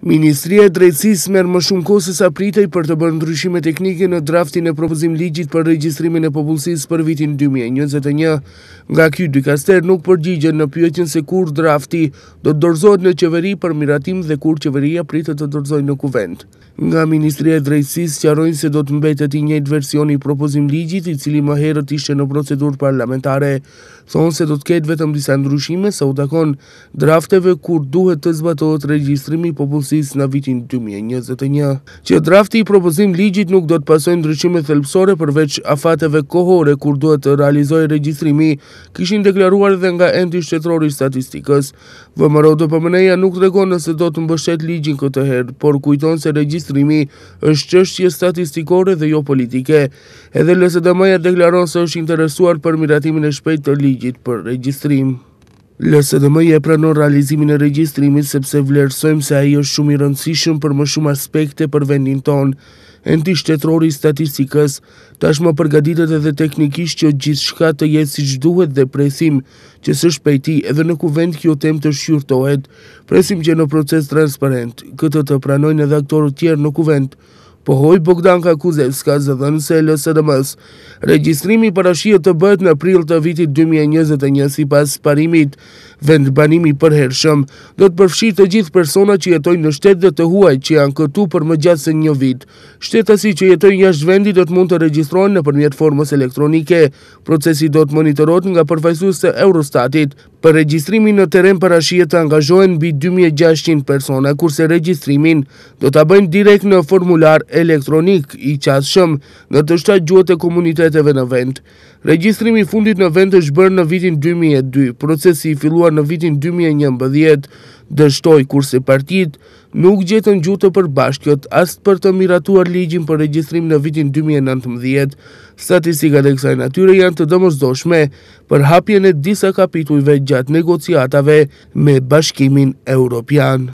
Ministria e Drejtësisë merr më shumë kohë sa pritej për të bërë ndryshime teknike në draftin e propozimit ligjit për regjistrimin e popullsisë për vitin 2021. Nga ky dykaster nuk përgjigjen në pyetjen se kur drafti do të dorëzohet në qeveri për miratim dhe kur qeveria pritet të dorëzojë në kuvent. Nga Ministria e Drejtësisë sqarojnë se do të mbetet i njëjtë versioni i propozimit ligjit i cili më herët ishte në procedurë parlamentare, thonë se do të ketë vetëm disa ndryshime sa u takon drafteve kur duhet të zbatohet regjistrimi i popullsisë Kryesisë në vitin 2021, që drafti i propozim ligjit nuk do të pasojnë ndryshime thelpsore përveç afateve kohore kur duhet të realizoj regjistrimi, kishin deklaruar dhe nga endi shtetrori statistikës. Vëmëro do pëmëneja nuk të regonë nëse do të mbështet ligjin këtë herë, por kujton se regjistrimi është qështje statistikore dhe jo politike. Edhe lëse dëmëja deklaron se është interesuar për miratimin e shpejt të ligjit për regjistrim. Lësë dhe më je pranon realizimin e regjistrimit sepse vlerësojmë se ajo shumë i rëndësishëm për më shumë aspekte për vendin tonë. Enti shtetrori statistikës tashmë përgaditët edhe teknikisht që gjithë shka të jetë si gjithduhet dhe presim që së shpejti edhe në kuvend kjo tem të shqyrtohet, presim që në proces transparent, këtë të pranojnë edhe aktorët tjerë në kuvend, Pohoj Bogdan ka Kuzevska zë dhe nëse lësë dhe mësë. parashia të bëhet në april të vitit 2021 si pas parimit. Vend banimi për hershëm do të përfshirë të gjithë persona që jetoj në shtetë dhe të huaj që janë këtu për më gjatë se një vit. Shtetë asi që jetoj jashtë vendit vendi do të mund të regjistrojnë në përmjet formës elektronike. Procesi do të monitorot nga përfajsus të Eurostatit. Për regjistrimin në teren parashijet të angazhojnë bi 2600 persona, kurse regjistrimin do të bëjnë direkt në formular elektronik i qasë shëmë në të shtatë gjuët e komuniteteve në vend. Regjistrimi fundit në vend është bërë në vitin 2002, procesi i filuar në vitin 2011, Dështoj kurse partit nuk gjetën gjutë për bashkjot asë për të miratuar ligjim për registrim në vitin 2019, statistikat dhe kësaj natyre janë të dëmëzdoshme për hapjene disa kapitujve gjatë negociatave me bashkimin europian.